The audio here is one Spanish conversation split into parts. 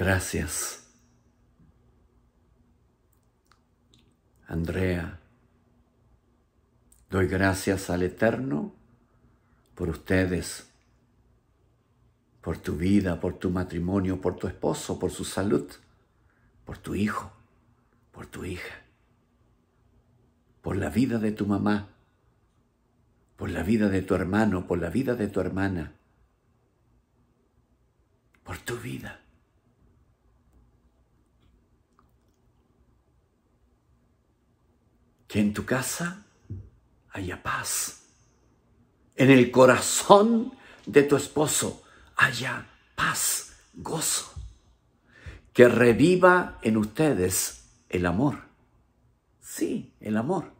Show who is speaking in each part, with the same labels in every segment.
Speaker 1: Gracias. Andrea, doy gracias al Eterno por ustedes, por tu vida, por tu matrimonio, por tu esposo, por su salud, por tu hijo, por tu hija, por la vida de tu mamá, por la vida de tu hermano, por la vida de tu hermana, por tu vida. Que en tu casa haya paz. En el corazón de tu esposo haya paz, gozo. Que reviva en ustedes el amor. Sí, el amor.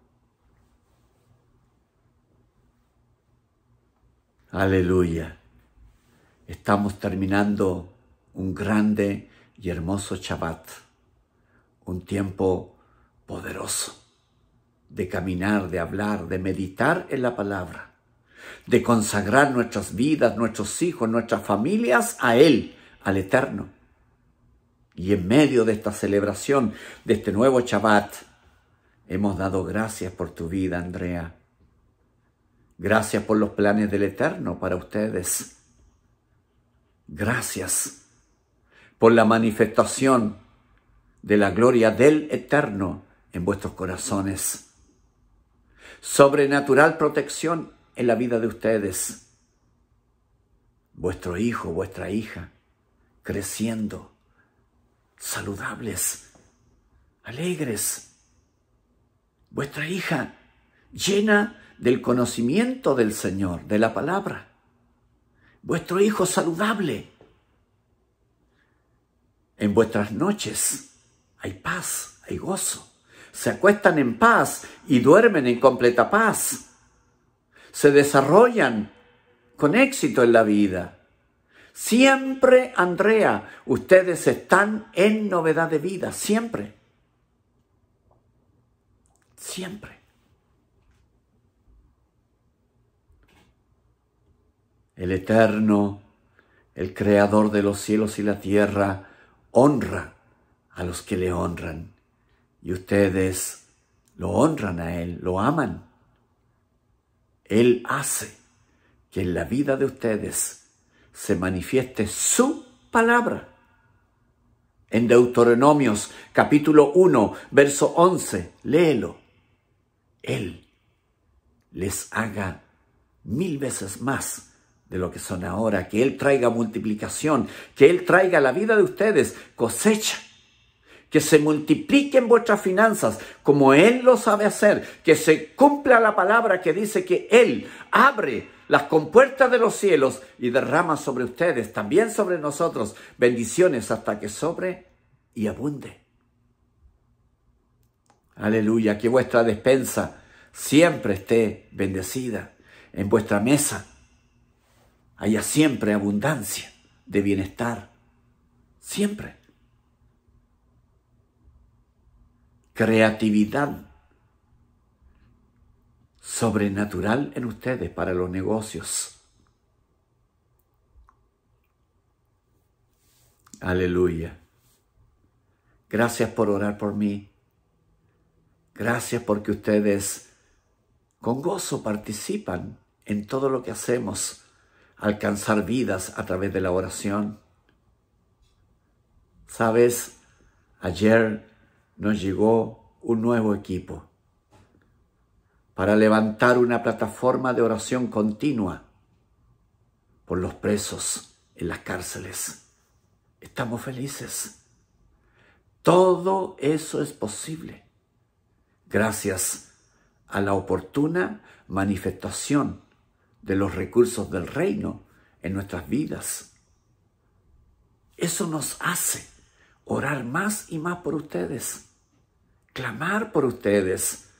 Speaker 1: Aleluya. Estamos terminando un grande y hermoso Shabbat, un tiempo poderoso de caminar, de hablar, de meditar en la palabra, de consagrar nuestras vidas, nuestros hijos, nuestras familias a Él, al Eterno. Y en medio de esta celebración, de este nuevo Shabbat, hemos dado gracias por tu vida, Andrea. Gracias por los planes del Eterno para ustedes. Gracias por la manifestación de la gloria del Eterno en vuestros corazones sobrenatural protección en la vida de ustedes. Vuestro hijo, vuestra hija, creciendo, saludables, alegres. Vuestra hija, llena del conocimiento del Señor, de la palabra. Vuestro hijo saludable. En vuestras noches hay paz, hay gozo se acuestan en paz y duermen en completa paz. Se desarrollan con éxito en la vida. Siempre, Andrea, ustedes están en novedad de vida, siempre. Siempre. El Eterno, el Creador de los cielos y la tierra, honra a los que le honran y ustedes lo honran a Él, lo aman. Él hace que en la vida de ustedes se manifieste su palabra. En Deuteronomios capítulo 1, verso 11, léelo. Él les haga mil veces más de lo que son ahora, que Él traiga multiplicación, que Él traiga la vida de ustedes cosecha que se multipliquen vuestras finanzas como Él lo sabe hacer, que se cumpla la palabra que dice que Él abre las compuertas de los cielos y derrama sobre ustedes, también sobre nosotros, bendiciones hasta que sobre y abunde. Aleluya, que vuestra despensa siempre esté bendecida, en vuestra mesa haya siempre abundancia de bienestar, siempre. creatividad sobrenatural en ustedes para los negocios. Aleluya. Gracias por orar por mí. Gracias porque ustedes con gozo participan en todo lo que hacemos, alcanzar vidas a través de la oración. Sabes, ayer nos llegó un nuevo equipo para levantar una plataforma de oración continua por los presos en las cárceles. Estamos felices. Todo eso es posible gracias a la oportuna manifestación de los recursos del reino en nuestras vidas. Eso nos hace orar más y más por ustedes clamar por ustedes,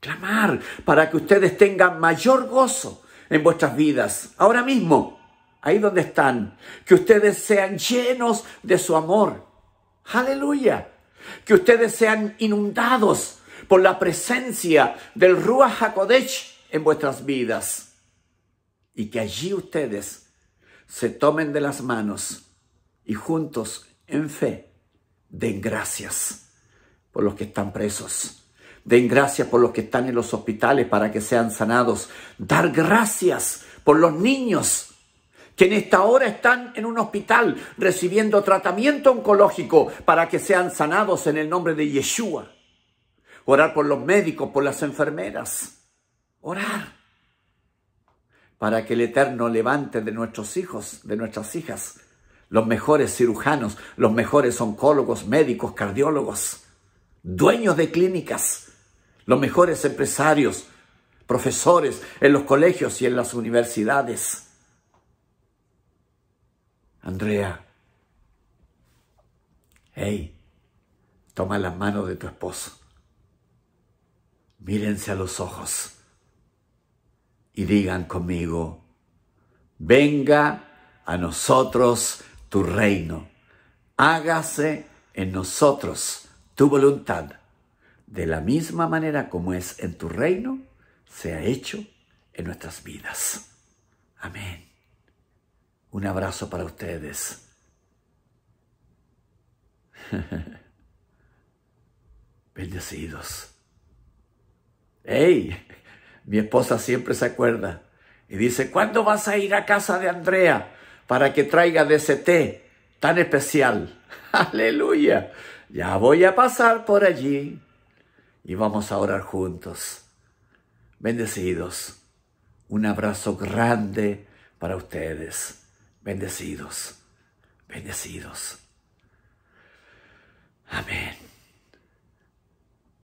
Speaker 1: clamar para que ustedes tengan mayor gozo en vuestras vidas, ahora mismo, ahí donde están, que ustedes sean llenos de su amor. Aleluya. Que ustedes sean inundados por la presencia del Ruach HaKodesh en vuestras vidas. Y que allí ustedes se tomen de las manos y juntos en fe den gracias por los que están presos. Den gracias por los que están en los hospitales para que sean sanados. Dar gracias por los niños que en esta hora están en un hospital recibiendo tratamiento oncológico para que sean sanados en el nombre de Yeshua. Orar por los médicos, por las enfermeras. Orar para que el Eterno levante de nuestros hijos, de nuestras hijas, los mejores cirujanos, los mejores oncólogos, médicos, cardiólogos dueños de clínicas, los mejores empresarios, profesores en los colegios y en las universidades. Andrea, hey, toma la mano de tu esposo. Mírense a los ojos y digan conmigo, venga a nosotros tu reino, hágase en nosotros tu voluntad, de la misma manera como es en tu reino, sea hecho en nuestras vidas. Amén. Un abrazo para ustedes. Bendecidos. ¡Ey! Mi esposa siempre se acuerda y dice, ¿cuándo vas a ir a casa de Andrea para que traiga de ese té tan especial? Aleluya. Ya voy a pasar por allí y vamos a orar juntos. Bendecidos. Un abrazo grande para ustedes. Bendecidos. Bendecidos. Amén.